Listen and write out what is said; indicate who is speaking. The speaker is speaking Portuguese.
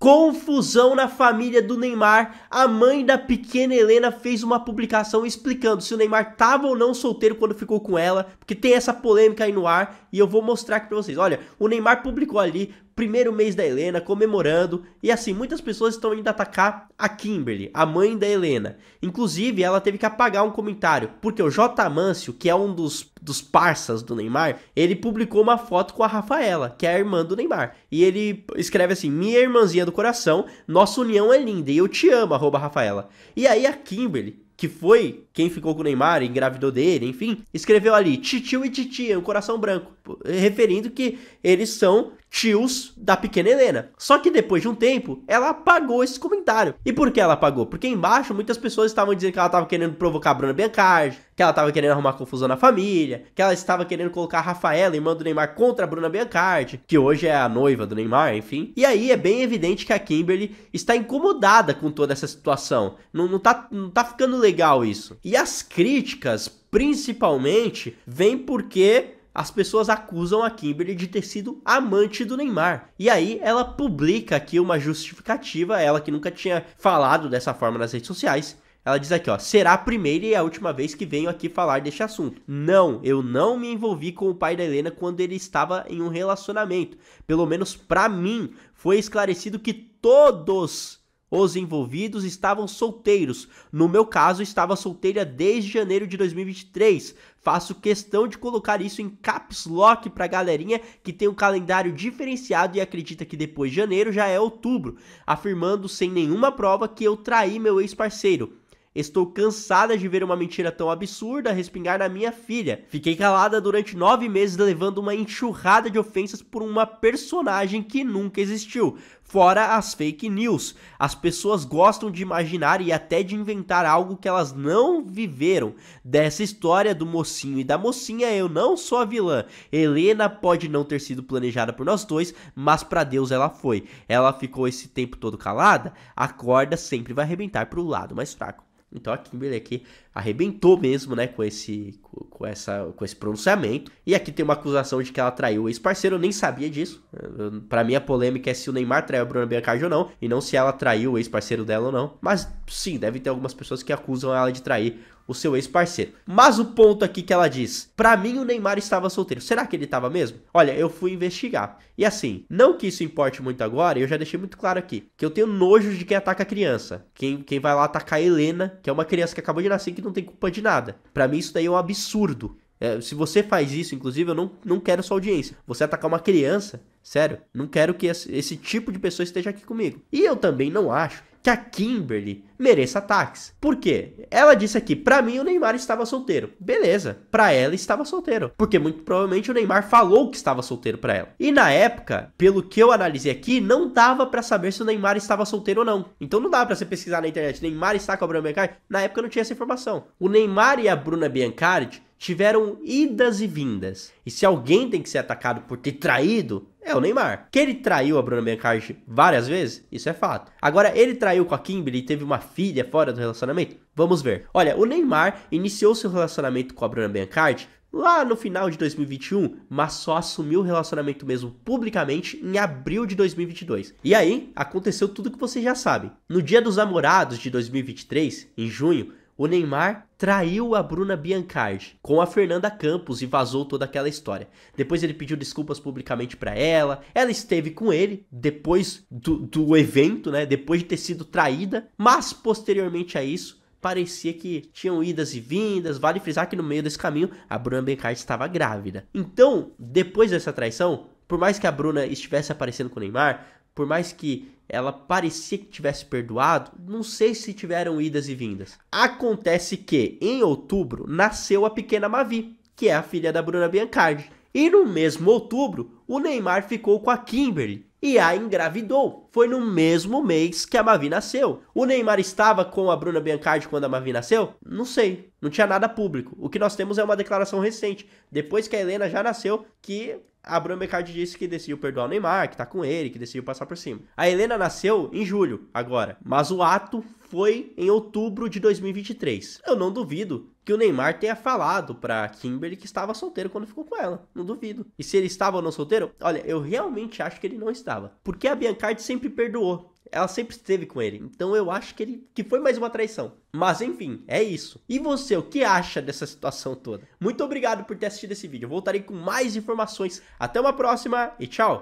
Speaker 1: Confusão na família do Neymar. A mãe da pequena Helena fez uma publicação explicando se o Neymar estava ou não solteiro quando ficou com ela, porque tem essa polêmica aí no ar e eu vou mostrar aqui para vocês. Olha, o Neymar publicou ali primeiro mês da Helena, comemorando, e assim, muitas pessoas estão indo atacar a Kimberly, a mãe da Helena. Inclusive, ela teve que apagar um comentário, porque o J. Amâncio, que é um dos, dos parças do Neymar, ele publicou uma foto com a Rafaela, que é a irmã do Neymar. E ele escreve assim: Minha irmãzinha do coração, nossa união é linda e eu te amo, arroba Rafaela. E aí a Kimberly, que foi quem ficou com o Neymar, engravidou dele, enfim, escreveu ali, titio e titia, um coração branco, referindo que eles são tios da pequena Helena. Só que depois de um tempo, ela apagou esse comentário. E por que ela apagou? Porque embaixo muitas pessoas estavam dizendo que ela estava querendo provocar Bruna Biancardi, que ela estava querendo arrumar confusão na família, que ela estava querendo colocar a Rafaela, irmã do Neymar, contra a Bruna Biancardi, que hoje é a noiva do Neymar, enfim. E aí é bem evidente que a Kimberly está incomodada com toda essa situação. Não, não, tá, não tá ficando legal isso. E as críticas, principalmente, vêm porque as pessoas acusam a Kimberly de ter sido amante do Neymar. E aí ela publica aqui uma justificativa, ela que nunca tinha falado dessa forma nas redes sociais. Ela diz aqui, ó, será a primeira e a última vez que venho aqui falar deste assunto. Não, eu não me envolvi com o pai da Helena quando ele estava em um relacionamento. Pelo menos para mim, foi esclarecido que todos os envolvidos estavam solteiros. No meu caso, estava solteira desde janeiro de 2023. Faço questão de colocar isso em caps lock pra galerinha que tem um calendário diferenciado e acredita que depois de janeiro já é outubro, afirmando sem nenhuma prova que eu traí meu ex-parceiro. Estou cansada de ver uma mentira tão absurda respingar na minha filha. Fiquei calada durante nove meses levando uma enxurrada de ofensas por uma personagem que nunca existiu, fora as fake news. As pessoas gostam de imaginar e até de inventar algo que elas não viveram. Dessa história do mocinho e da mocinha, eu não sou a vilã. Helena pode não ter sido planejada por nós dois, mas para Deus ela foi. Ela ficou esse tempo todo calada, a corda sempre vai arrebentar pro lado mais fraco. Então a Kimberly aqui arrebentou mesmo, né, com esse, com, essa, com esse pronunciamento. E aqui tem uma acusação de que ela traiu o ex-parceiro, eu nem sabia disso. Para mim a polêmica é se o Neymar traiu a Bruna Biancardi ou não, e não se ela traiu o ex-parceiro dela ou não. Mas sim, deve ter algumas pessoas que acusam ela de trair o seu ex-parceiro. Mas o ponto aqui que ela diz: para mim o Neymar estava solteiro. Será que ele estava mesmo? Olha, eu fui investigar. E assim, não que isso importe muito agora, eu já deixei muito claro aqui que eu tenho nojo de quem ataca criança. Quem, quem vai lá atacar a Helena, que é uma criança que acabou de nascer que não tem culpa de nada. Para mim isso daí é um absurdo. É, se você faz isso, inclusive, eu não, não quero sua audiência. Você atacar uma criança, sério, não quero que esse, esse tipo de pessoa esteja aqui comigo. E eu também não acho que a Kimberly mereça ataques. Por quê? Ela disse aqui, para mim o Neymar estava solteiro. Beleza, para ela estava solteiro, porque muito provavelmente o Neymar falou que estava solteiro para ela. E na época, pelo que eu analisei aqui, não dava para saber se o Neymar estava solteiro ou não. Então não dava para você pesquisar na internet, Neymar está com a Bruna Biancardi? Na época não tinha essa informação. O Neymar e a Bruna Biancardi tiveram idas e vindas. E se alguém tem que ser atacado por ter traído, é o Neymar. Que ele traiu a Bruna Biancardi várias vezes, isso é fato. Agora, ele traiu com a Kimberly e teve uma filha fora do relacionamento? Vamos ver. Olha, o Neymar iniciou seu relacionamento com a Bruna Biancardi lá no final de 2021, mas só assumiu o relacionamento mesmo publicamente em abril de 2022. E aí, aconteceu tudo que você já sabe No dia dos namorados de 2023, em junho, o Neymar traiu a Bruna Biancardi com a Fernanda Campos e vazou toda aquela história. Depois ele pediu desculpas publicamente para ela, ela esteve com ele depois do, do evento, né? Depois de ter sido traída, mas posteriormente a isso, parecia que tinham idas e vindas. Vale frisar que no meio desse caminho a Bruna Bencart estava grávida. Então, depois dessa traição, por mais que a Bruna estivesse aparecendo com o Neymar, por mais que ela parecia que tivesse perdoado, não sei se tiveram idas e vindas. Acontece que, em outubro, nasceu a pequena Mavi, que é a filha da Bruna Biancardi. E no mesmo outubro, o Neymar ficou com a Kimberly e a engravidou. Foi no mesmo mês que a Mavi nasceu. O Neymar estava com a Bruna Biancardi quando a Mavi nasceu? Não sei. Não tinha nada público. O que nós temos é uma declaração recente, depois que a Helena já nasceu, que a Bruna Mercado disse que decidiu perdoar o Neymar, que tá com ele, que decidiu passar por cima. A Helena nasceu em julho, agora, mas o ato foi em outubro de 2023. Eu não duvido que o Neymar tenha falado pra Kimberly que estava solteiro quando ficou com ela. Não duvido. E se ele estava ou não solteiro? Olha, eu realmente acho que ele não estava. Porque a Biancardi sempre perdoou ela sempre esteve com ele. Então eu acho que ele que foi mais uma traição. Mas enfim, é isso. E você, o que acha dessa situação toda? Muito obrigado por ter assistido esse vídeo. Eu voltarei com mais informações. Até uma próxima e tchau.